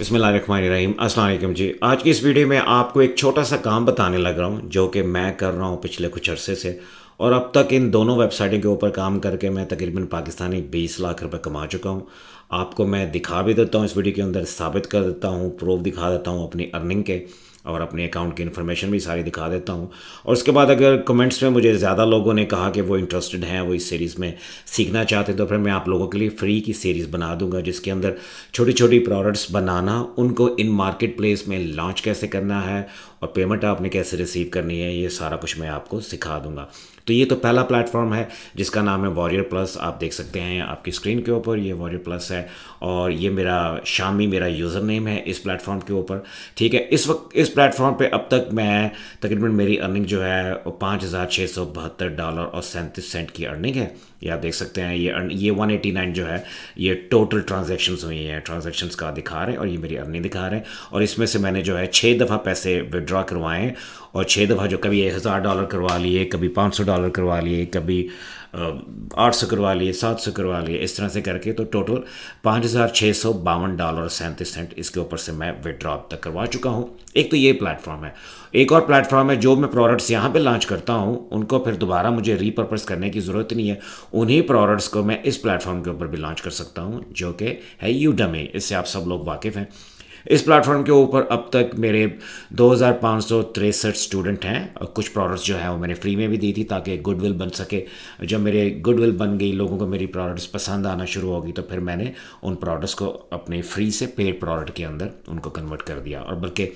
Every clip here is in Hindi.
रहीम अस्सलाम जी आज की इस वीडियो में आपको एक छोटा सा काम बताने लग रहा हूँ जो कि मैं कर रहा हूँ पिछले कुछ अरसे से और अब तक इन दोनों वेबसाइटों के ऊपर काम करके मैं तकरीबन पाकिस्तानी 20 लाख रुपए कमा चुका हूँ आपको मैं दिखा भी देता हूँ इस वीडियो के अंदर साबित कर देता हूँ प्रूफ दिखा देता हूँ अपनी अर्निंग के और अपने अकाउंट की इन्फॉर्मेशन भी सारी दिखा देता हूँ और उसके बाद अगर कमेंट्स में मुझे ज़्यादा लोगों ने कहा कि वो इंटरेस्टेड हैं वो इस सीरीज़ में सीखना चाहते हैं तो फिर मैं आप लोगों के लिए फ्री की सीरीज़ बना दूंगा जिसके अंदर छोटी छोटी प्रोडक्ट्स बनाना उनको इन मार्केट प्लेस में लॉन्च कैसे करना है और पेमेंट आपने कैसे रिसीव करनी है ये सारा कुछ मैं आपको सिखा दूँगा तो ये तो पहला प्लेटफॉर्म है जिसका नाम है वॉरियर प्लस आप देख सकते हैं आपकी स्क्रीन के ऊपर ये वॉरियर प्लस है और ये मेरा शामी मेरा यूज़र नेम है इस प्लेटफॉर्म के ऊपर ठीक है इस वक्त इस प्लेटफॉर्म पे अब तक मैं तकरीबन मेरी अर्निंग जो है वो पाँच डॉलर और सैंतीस सेंट की अर्निंग है ये आप देख सकते हैं ये ये 189 जो है ये टोटल ट्रांजेक्शन हुई हैं ट्रांजेक्शन का दिखा रहे हैं और ये मेरी अर्निंग दिखा रहे हैं और इसमें से मैंने जो है छः दफ़ा पैसे विड्रॉ करवाएं और छः दफ़ा जो कभी एक हज़ार डॉलर करवा लिए कभी पाँच सौ डॉलर करवा लिए कभी आठ सौ करवा लिए सात सौ करवा लिए इस तरह से करके तो टोटल पाँच हज़ार छः सौ बावन डॉलर सैंतीस सेंट इसके ऊपर से मैं विड्रॉ तक करवा चुका हूँ एक तो ये प्लेटफॉर्म है एक और प्लेटफॉर्म है जो मैं प्रोडक्ट्स यहाँ पे लॉन्च करता हूँ उनको फिर दोबारा मुझे रीपर्पज़ करने की ज़रूरत नहीं है उन्हीं प्रोडक्ट्स को मैं इस प्लेटफॉर्म के ऊपर भी लॉन्च कर सकता हूँ जो कि है यू इससे आप सब लोग वाकिफ़ हैं इस प्लेटफॉर्म के ऊपर अब तक मेरे दो स्टूडेंट हैं और कुछ प्रोडक्ट्स जो है वो मैंने फ्री में भी दी थी ताकि गुडविल बन सके जब मेरे गुडविल बन गई लोगों को मेरी प्रोडक्ट्स पसंद आना शुरू होगी तो फिर मैंने उन प्रोडक्ट्स को अपने फ्री से पेड प्रोडक्ट के अंदर उनको कन्वर्ट कर दिया और बल्कि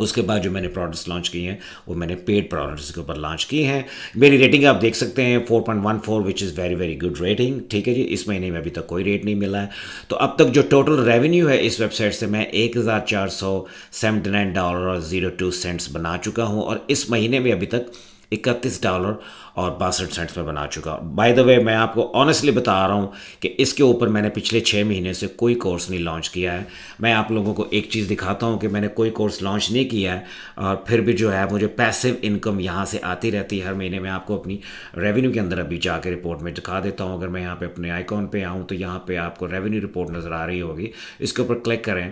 उसके बाद जो मैंने प्रोडक्ट्स लॉन्च किए हैं वो मैंने पेड प्रोडक्ट्स के ऊपर लॉन्च किए हैं मेरी रेटिंग आप देख सकते हैं 4.14 point one four which is very very good rating ठीक है जी इस महीने में अभी तक कोई रेट नहीं मिला है तो अब तक जो टोटल रेवेन्यू है इस वेबसाइट से मैं एक हज़ार चार सौ सेवेंटी नाइन डॉलर और ज़ीरो टू सेंट्स बना चुका हूँ और इस महीने में अभी तक इकतीस डॉलर और बासठ सेंट्स में बना चुका बाय द वे मैं आपको ऑनेस्टली बता रहा हूँ कि इसके ऊपर मैंने पिछले छः महीने से कोई कोर्स नहीं लॉन्च किया है मैं आप लोगों को एक चीज़ दिखाता हूँ कि मैंने कोई कोर्स लॉन्च नहीं किया है और फिर भी जो है मुझे पैसिव इनकम यहाँ से आती रहती है हर महीने मैं आपको अपनी रेवेन्यू के अंदर अभी जाके रिपोर्ट में दिखा देता हूँ अगर मैं यहाँ पर अपने आइकॉन पर आऊँ तो यहाँ पर आपको रेवेन्यू रिपोर्ट नज़र आ रही होगी इसके ऊपर क्लिक करें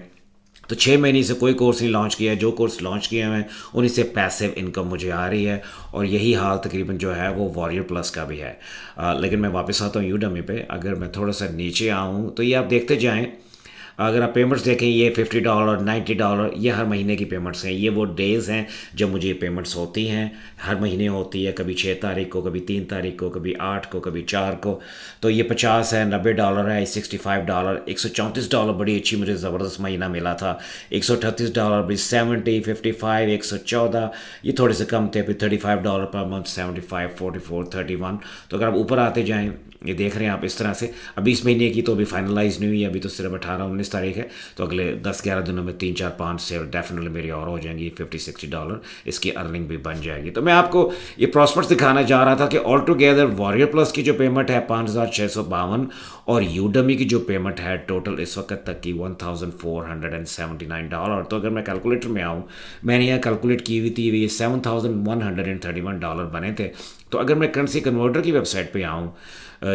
तो छः महीने से कोई कोर्स नहीं लॉन्च किया है जो कोर्स लॉन्च किए हैं उन्हीं से पैसिव इनकम मुझे आ रही है और यही हाल तकरीबन जो है वो वॉरियर प्लस का भी है आ, लेकिन मैं वापस आता हूँ यूडमी पे अगर मैं थोड़ा सा नीचे आऊँ तो ये आप देखते जाएँ अगर आप पेमेंट्स देखें ये फिफ्टी डॉलर नाइन्टी डॉलर ये हर महीने की पेमेंट्स हैं ये वो डेज़ हैं जब मुझे पेमेंट्स होती हैं हर महीने होती है कभी छः तारीख को कभी तीन तारीख को कभी आठ को कभी चार को तो ये पचास है नब्बे डॉलर है सिक्सटी फाइव डॉलर एक सौ चौंतीस डॉलर बड़ी अच्छी मुझे ज़बरदस्त महीना मिला था एक सौ अठतीस डॉलर भी सेवेंटी फिफ्टी फाइव एक सौ चौदह ये थोड़े से कम थे फिर thirty five dollar per month seventy five forty four thirty one तो अगर आप ऊपर आते जाएँ ये देख रहे हैं आप इस तरह से अभी इस महीने की तो अभी फाइनलाइज नहीं हुई अभी तो सिर्फ अठारह उन्नीस इक्कीस तारीख है तो अगले दस ग्यारह दिनों में तीन चार पाँच सेल डेफिनेटली मेरी और हो जाएंगी फिफ्टी सिक्सटी डॉलर इसकी अर्निंग भी बन जाएगी तो मैं आपको ये प्रॉस्पेक्ट्स दिखाना चाह रहा था कि ऑल टुगेदर वॉरियर प्लस की जो पेमेंट है पाँच और यूडमी की जो पेमेंट है टोटल इस वक्त तक की वन डॉलर तो अगर मैं कैलकुलेटर में आऊँ मैंने यहाँ कैलकुलेट की हुई थी ये सेवन डॉलर बने थे तो अगर मैं करेंसी कन्वर्टर की वेबसाइट पे आऊँ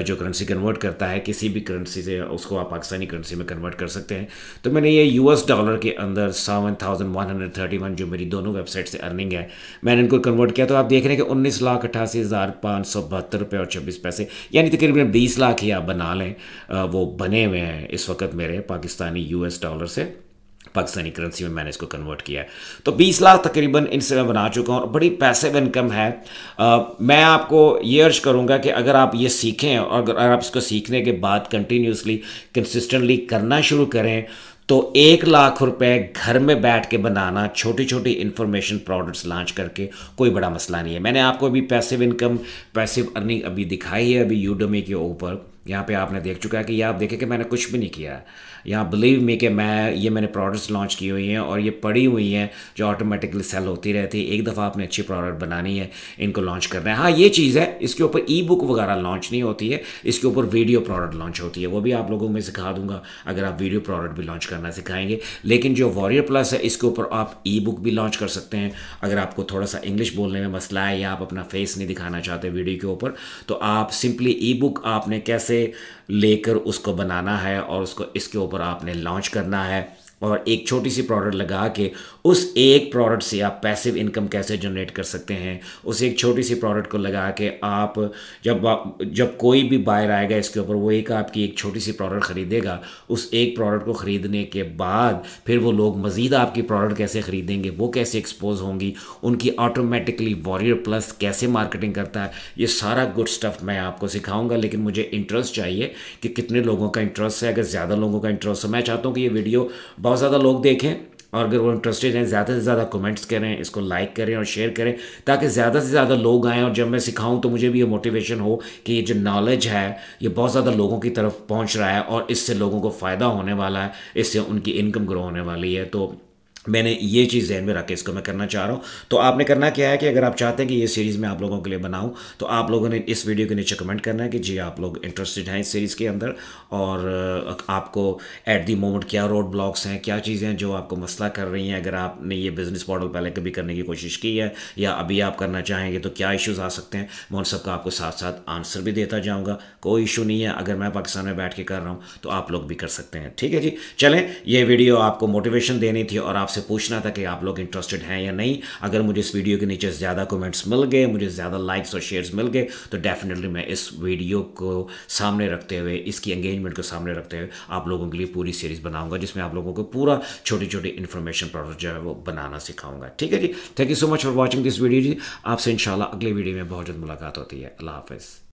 जो करेंसी कन्वर्ट करता है किसी भी करेंसी से उसको आप पाकिस्तानी करेंसी में कन्वर्ट कर सकते हैं तो मैंने ये यूएस डॉलर के अंदर seven thousand one hundred thirty one जो मेरी दोनों वेबसाइट से अर्निंग है मैंने इनको कन्वर्ट किया तो आप देख रहे हैं कि उन्नीस लाख अट्ठासी हज़ार पाँच सौ बहत्तर रुपये और छब्बीस पैसे यानी तकरीबन बीस लाख ही आप बना लें वो बने हुए हैं इस वक्त मेरे पाकिस्तानी एस डॉलर से पाकिस्तानी करेंसी में मैंने इसको कन्वर्ट किया है तो 20 लाख तकरीबन इनसे मैं बना चुका हूँ और बड़ी पैसिव इनकम है आ, मैं आपको ये अर्ज करूँगा कि अगर आप ये सीखें और अगर आप इसको सीखने के बाद कंटिन्यूसली कंसिस्टेंटली करना शुरू करें तो एक लाख रुपए घर में बैठ के बनाना छोटी छोटी इन्फॉर्मेशन प्रोडक्ट्स लॉन्च करके कोई बड़ा मसला नहीं है मैंने आपको अभी पैसिव इनकम पैसिव अर्निंग अभी दिखाई है अभी यूडोमी के ऊपर यहाँ पे आपने देख चुका है कि यहाँ आप देखें कि मैंने कुछ भी नहीं किया है यहाँ बिलीव मी कि मैं ये मैंने प्रोडक्ट्स लॉन्च की हुई हैं और ये पड़ी हुई हैं जो ऑटोमेटिकली सेल होती रहती है एक दफ़ा आपने अच्छी प्रोडक्ट बनानी है इनको लॉन्च करना है हाँ ये चीज़ है इसके ऊपर ई बुक वगैरह लॉन्च नहीं होती है इसके ऊपर वीडियो प्रोडक्ट लॉन्च होती है वो भी आप लोगों में सिखा दूंगा अगर आप वीडियो प्रोडक्ट भी लॉन्च करना सिखाएंगे लेकिन जो वॉरियर प्लस है इसके ऊपर आप ई बुक भी लॉन्च कर सकते हैं अगर आपको थोड़ा सा इंग्लिश बोलने में मसला है या आप अपना फेस नहीं दिखाना चाहते वीडियो के ऊपर तो आप सिंपली ई बुक आपने कैसे say लेकर उसको बनाना है और उसको इसके ऊपर आपने लॉन्च करना है और एक छोटी सी प्रोडक्ट लगा के उस एक प्रोडक्ट से आप पैसिव इनकम कैसे जनरेट कर सकते हैं उस एक छोटी सी प्रोडक्ट को लगा के आप जब आप, जब कोई भी बायर आएगा इसके ऊपर वो एक आपकी एक छोटी सी प्रोडक्ट ख़रीदेगा उस एक प्रोडक्ट को ख़रीदने के बाद फिर वो लोग मज़ीद आपकी प्रोडक्ट कैसे ख़रीदेंगे वो कैसे एक्सपोज होंगी उनकी ऑटोमेटिकली वॉरियर प्लस कैसे मार्केटिंग करता है ये सारा गुड स्टफ़ मैं आपको सिखाऊँगा लेकिन मुझे इंटरेस्ट चाहिए कि कितने लोगों का इंटरेस्ट है अगर ज़्यादा लोगों का इंटरेस्ट है मैं चाहता हूँ कि ये वीडियो बहुत ज़्यादा लोग देखें और अगर वो इंटरेस्टेड हैं ज़्यादा से ज़्यादा कमेंट्स करें इसको लाइक करें और शेयर करें ताकि ज़्यादा से ज़्यादा लोग आएँ और जब मैं सिखाऊँ तो मुझे भी ये मोटिवेशन हो कि ये जो नॉलेज है ये बहुत ज़्यादा लोगों की तरफ पहुँच रहा है और इससे लोगों को फ़ायदा होने वाला है इससे उनकी इनकम ग्रो होने वाली है तो मैंने ये चीज़ जहन में रख के इसको मैं करना चाह रहा हूँ तो आपने करना क्या है कि अगर आप चाहते हैं कि ये सीरीज़ मैं आप लोगों के लिए बनाऊँ तो आप लोगों ने इस वीडियो के नीचे कमेंट करना है कि जी आप लोग इंटरेस्टेड हैं इस सीरीज़ के अंदर और आपको एट दी मोमेंट क्या रोड ब्लॉक्स हैं क्या चीज़ें हैं जो आपको मसला कर रही हैं अगर आपने ये बिज़नेस मॉडल पहले कभी करने की कोशिश की है या अभी आप करना चाहेंगे तो क्या इशूज़ आ सकते हैं मैं उन सबका आपको साथ साथ आंसर भी देता जाऊँगा कोई इशू नहीं है अगर मैं पाकिस्तान में बैठ के कर रहा हूँ तो आप लोग भी कर सकते हैं ठीक है जी चलें ये वीडियो आपको मोटिवेशन देनी थी और आप आपसे पूछना था कि आप लोग इंटरेस्टेड हैं या नहीं अगर मुझे इस वीडियो के नीचे ज़्यादा कमेंट्स मिल गए मुझे ज़्यादा लाइक्स और शेयर्स मिल गए तो डेफिनेटली मैं इस वीडियो को सामने रखते हुए इसकी एंगेजमेंट को सामने रखते हुए आप लोगों के लिए पूरी सीरीज़ बनाऊंगा जिसमें आप लोगों को पूरा छोटी छोटी इन्फॉर्मेशन प्रोडक्ट जो है वो बनाना सिखाऊंगा ठीक है जी thank you so much for watching this video जी आपसे इन अगले वीडियो में बहुत जल्द मुलाकात होती है अल्लाह हाफिज़